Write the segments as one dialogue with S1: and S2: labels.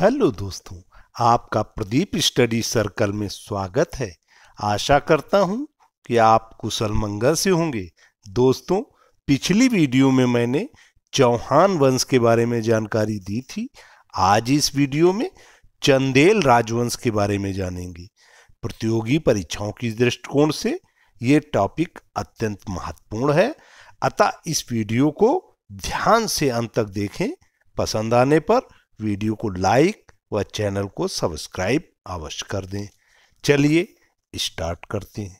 S1: hello दोस्तों आपका Pradeep study circle में स्वागत है आशा करता हूं कि आप कुशल मंगल से होंगे दोस्तों पिछली वीडियो में मैंने चौहान वंश के बारे में जानकारी दी थी आज इस वीडियो में चंदेल राजवंश के बारे में जानेंगे प्रतियोगी परीक्षाओं की दृष्टिकोण से ये टॉपिक अत्यंत महत्वपूर्ण है अतः इस वीडियो को ध्यान से अंत तक देखें पसंद आने पर वीडियो को लाइक व चैनल को सब्सक्राइब अवश्य कर दें चलिए स्टार्ट करते हैं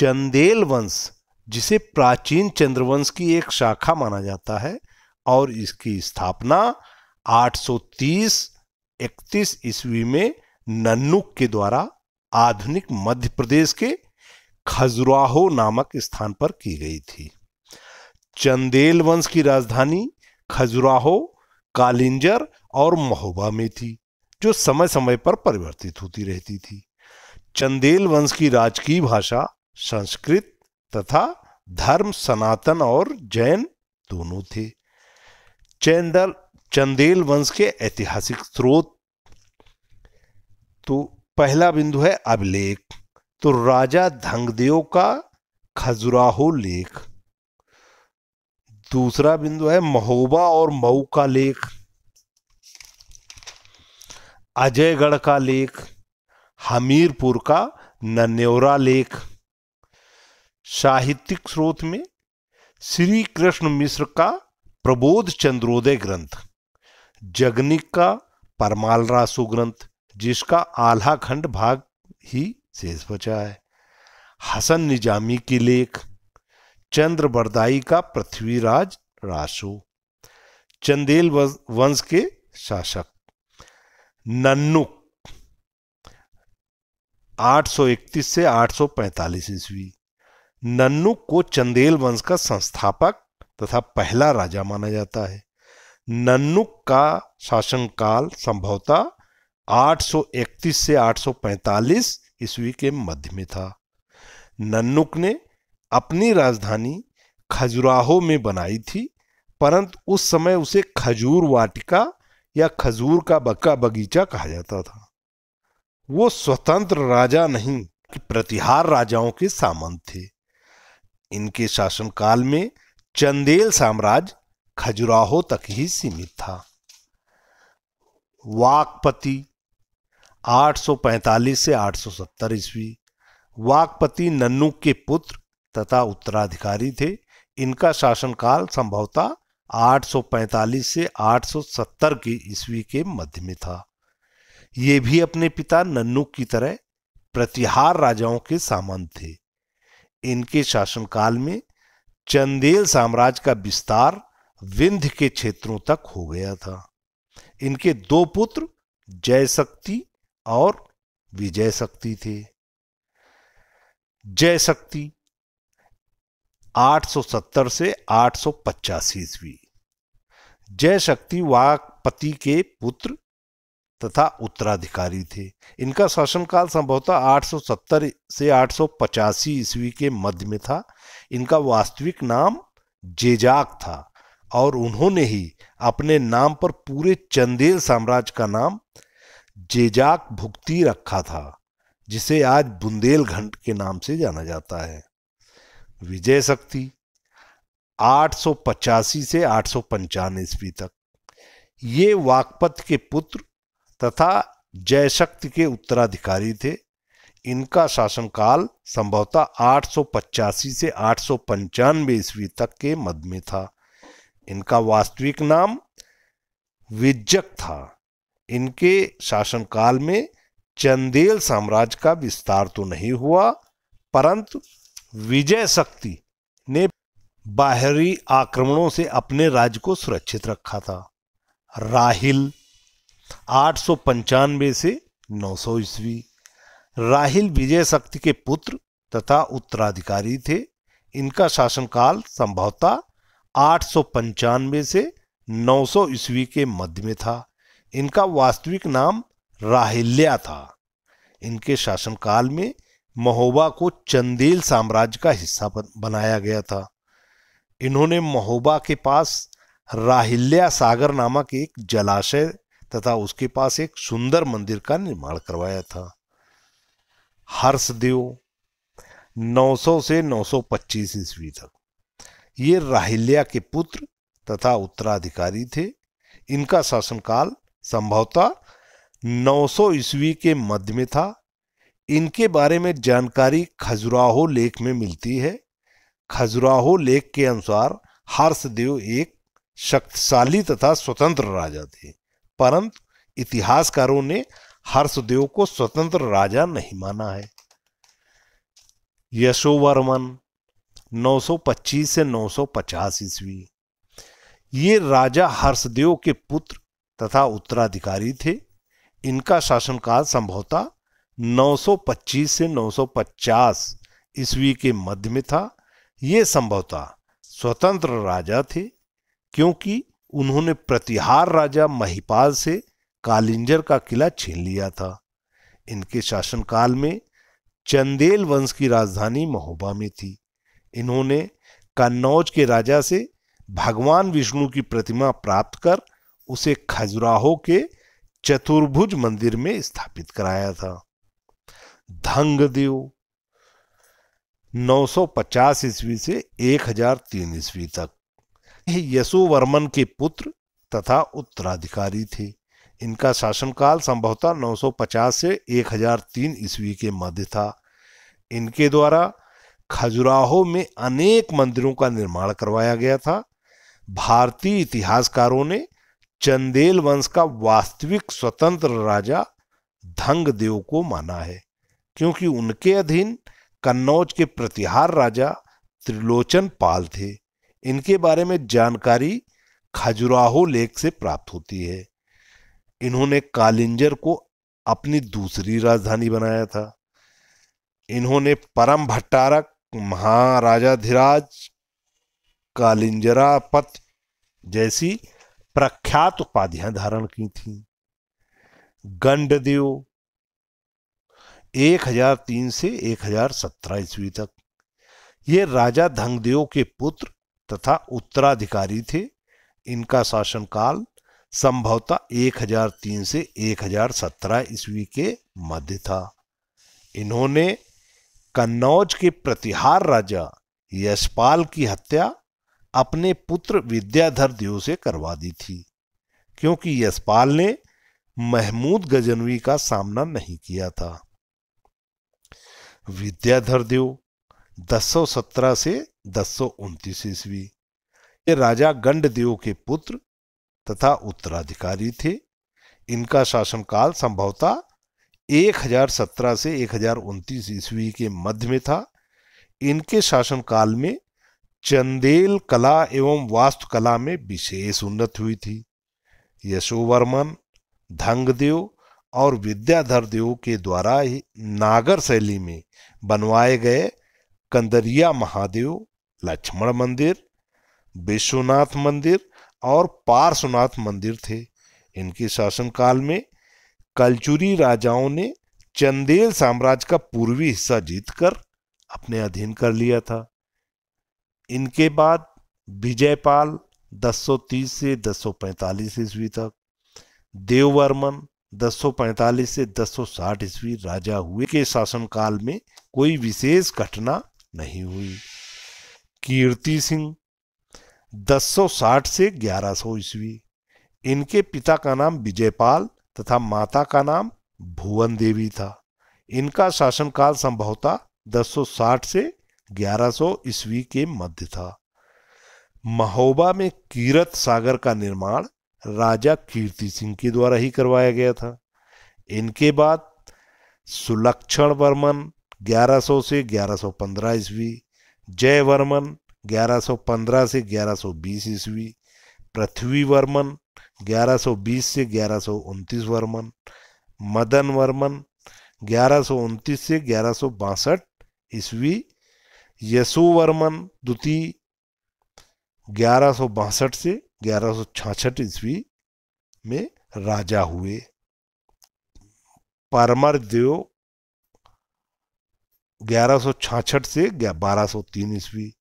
S1: चंदेल वंश जिसे प्राचीन चंद्रवंश की एक शाखा माना जाता है और इसकी स्थापना 830 इकतीस ईस्वी में नन्नुक के द्वारा आधुनिक मध्य प्रदेश के खजुराहो नामक स्थान पर की गई थी चंदेल वंश की राजधानी खजुराहो कालिंजर और महोबा में थी जो समय समय पर परिवर्तित होती रहती थी चंदेल वंश की राजकीय भाषा संस्कृत तथा धर्म सनातन और जैन दोनों थे चैंदल चंदेल वंश के ऐतिहासिक स्रोत तो पहला बिंदु है अभिलेख तो राजा धंगदेव का खजुराहो लेख दूसरा बिंदु है महोबा और मऊ का लेख अजयगढ़ का लेख हमीरपुर का नन्योरा लेख साहित्यिक स्रोत में श्री कृष्ण मिश्र का प्रबोध चंद्रोदय ग्रंथ जगनिक का परमाल रासु ग्रंथ जिसका आल्हा खंड भाग ही शेष बचा है हसन निजामी की लेख चंद्र बरदाई का पृथ्वीराज राशु चंदेल वंश के शासक नन्नुक 831 से 845 ईस्वी नन्नुक को चंदेल वंश का संस्थापक तथा पहला राजा माना जाता है नन्नुक का शासनकाल संभवतः 831 से 845 ईस्वी के मध्य में था नन्नुक ने अपनी राजधानी खजुराहो में बनाई थी परंतु उस समय उसे खजूर वाटिका या खजूर का बक्का बगीचा कहा जाता था वो स्वतंत्र राजा नहीं कि प्रतिहार राजाओं के सामंत थे इनके शासनकाल में चंदेल साम्राज्य खजुराहो तक ही सीमित था वाकपति 845 से 870 ईस्वी वाकपति नन्नू के पुत्र तथा उत्तराधिकारी थे इनका शासनकाल संभवतः 845 से 870 की ईस्वी के मध्य में था ये भी अपने पिता नन्नू की तरह प्रतिहार राजाओं के सामंत थे इनके शासनकाल में चंदेल साम्राज्य का विस्तार विंध्य के क्षेत्रों तक हो गया था इनके दो पुत्र जयशक्ति और विजय शक्ति थे जयशक्ति 870 से आठ सौ ईस्वी जय शक्ति वाकपति के पुत्र तथा उत्तराधिकारी थे इनका शासनकाल संभवतः 870 से 885 ईस्वी के मध्य में था इनका वास्तविक नाम जेजाक था और उन्होंने ही अपने नाम पर पूरे चंदेल साम्राज्य का नाम जेजाक भुक्ति रखा था जिसे आज बुंदेलखंड के नाम से जाना जाता है विजय शक्ति आठ से आठ सौ ईस्वी तक ये वाकपत के पुत्र तथा जयशक्ति के उत्तराधिकारी थे इनका शासनकाल संभवतः आठ से आठ सौ ईस्वी तक के मध्य में था इनका वास्तविक नाम विजक था इनके शासनकाल में चंदेल साम्राज्य का विस्तार तो नहीं हुआ परंतु विजय शक्ति ने बाहरी आक्रमणों से अपने राज्य को सुरक्षित रखा था राहिल आठ से 900 ईस्वी राहिल विजय शक्ति के पुत्र तथा उत्तराधिकारी थे इनका शासनकाल संभवतः आठ से 900 ईस्वी के मध्य में था इनका वास्तविक नाम राहिल्या था इनके शासनकाल में महोबा को चंदेल साम्राज्य का हिस्सा बनाया गया था इन्होंने महोबा के पास राहिल्या सागर नामक एक जलाशय तथा उसके पास एक सुंदर मंदिर का निर्माण करवाया था हर्षदेव 900 से 925 ईस्वी तक ये राहिल्या के पुत्र तथा उत्तराधिकारी थे इनका शासनकाल संभवतः 900 ईस्वी के मध्य में था इनके बारे में जानकारी खजुराहो लेख में मिलती है खजुराहो लेख के अनुसार हर्षदेव एक शक्तिशाली तथा स्वतंत्र राजा थे परंतु इतिहासकारों ने हर्षदेव को स्वतंत्र राजा नहीं माना है यशोवर्मन 925 से 950 ईस्वी ये राजा हर्षदेव के पुत्र तथा उत्तराधिकारी थे इनका शासनकाल संभवतः 925 से 950 ईस्वी के मध्य में था ये संभवतः स्वतंत्र राजा थे क्योंकि उन्होंने प्रतिहार राजा महिपाल से कालिंजर का किला छीन लिया था इनके शासनकाल में चंदेल वंश की राजधानी महोबा में थी इन्होंने कन्नौज के राजा से भगवान विष्णु की प्रतिमा प्राप्त कर उसे खजुराहो के चतुर्भुज मंदिर में स्थापित कराया था धंगदेव 950 ईस्वी से 1003 ईस्वी तक वर्मन के पुत्र तथा उत्तराधिकारी थे इनका शासनकाल संभवतः 950 से 1003 ईस्वी के मध्य था इनके द्वारा खजुराहो में अनेक मंदिरों का निर्माण करवाया गया था भारतीय इतिहासकारों ने चंदेल वंश का वास्तविक स्वतंत्र राजा धंगदेव को माना है क्योंकि उनके अधीन कन्नौज के प्रतिहार राजा त्रिलोचन पाल थे इनके बारे में जानकारी खजुराहो लेख से प्राप्त होती है इन्होंने कालिंजर को अपनी दूसरी राजधानी बनाया था इन्होंने परम भट्टारक महाराजा धीराज कालिंजरापत जैसी प्रख्यात उपाधियां धारण की थी गंडदेव 1003 से 1017 ईस्वी तक ये राजा धंगदेव के पुत्र तथा उत्तराधिकारी थे इनका शासनकाल संभवतः 1003 से 1017 ईस्वी के मध्य था इन्होंने कन्नौज के प्रतिहार राजा यशपाल की हत्या अपने पुत्र विद्याधर देव से करवा दी थी क्योंकि यशपाल ने महमूद गजनवी का सामना नहीं किया था विद्याधर देव सत्रह से दस ईस्वी ये राजा गंडदेव के पुत्र तथा उत्तराधिकारी थे इनका शासनकाल संभवतः 1017 से एक ईस्वी के मध्य में था इनके शासनकाल में चंदेल कला एवं वास्तुकला में विशेष उन्नति हुई थी यशोवर्मन धंगदेव और विद्याधर देव के द्वारा नागर शैली में बनवाए गए कंदरिया महादेव लक्ष्मण मंदिर विश्वनाथ मंदिर और पार्श्वनाथ मंदिर थे इनके शासनकाल में कलचुरी राजाओं ने चंदेल साम्राज्य का पूर्वी हिस्सा जीतकर अपने अधीन कर लिया था इनके बाद विजयपाल 1030 से 1045 ईस्वी तक देववर्मन 1045 से 1060 ईस्वी राजा हुए के शासनकाल में कोई विशेष घटना नहीं हुई कीर्ति सिंह 1060 से 1100 ईस्वी इनके पिता का नाम विजयपाल तथा माता का नाम भुवन देवी था इनका शासनकाल संभवतः 1060 से 1100 ईस्वी के मध्य था महोबा में कीरत सागर का निर्माण राजा कीर्ति सिंह के द्वारा ही करवाया गया था इनके बाद सुलक्षण वर्मन 1100 से 1115 ईस्वी जय वर्मन 1115 से 1120 ईस्वी पृथ्वी वर्मन 1120 से ग्यारह वर्मन मदन वर्मन ग्यारह से ग्यारह ईस्वी यशु वर्मन द्वितीय ग्यारह से ग्यारह ईस्वी में राजा हुए परमर देव ग्यारह से 1203 ईस्वी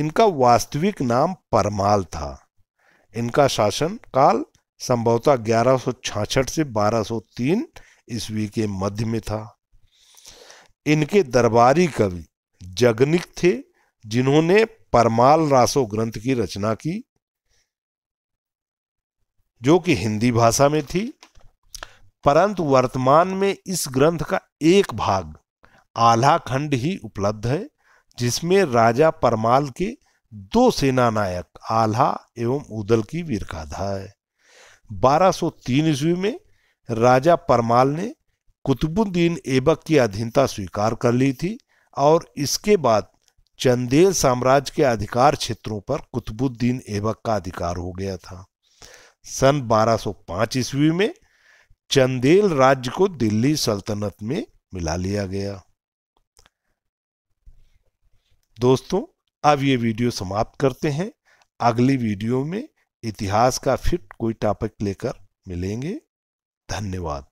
S1: इनका वास्तविक नाम परमाल था इनका शासन काल संभवतः 1166 से 1203 ईस्वी के मध्य में था इनके दरबारी कवि जगनिक थे जिन्होंने परमाल रासो ग्रंथ की रचना की जो कि हिंदी भाषा में थी परंतु वर्तमान में इस ग्रंथ का एक भाग आला खंड ही उपलब्ध है जिसमें राजा परमाल के दो सेना नायक आल्हा एवं उदल की वीरकाधा है 1203 ईस्वी में राजा परमाल ने कुतुबुद्दीन एबक की अधीनता स्वीकार कर ली थी और इसके बाद चंदेल साम्राज्य के अधिकार क्षेत्रों पर कुतुबुद्दीन ऐबक का अधिकार हो गया था सन 1205 ईस्वी में चंदेल राज्य को दिल्ली सल्तनत में मिला लिया गया दोस्तों अब ये वीडियो समाप्त करते हैं अगली वीडियो में इतिहास का फिर कोई टॉपिक लेकर मिलेंगे धन्यवाद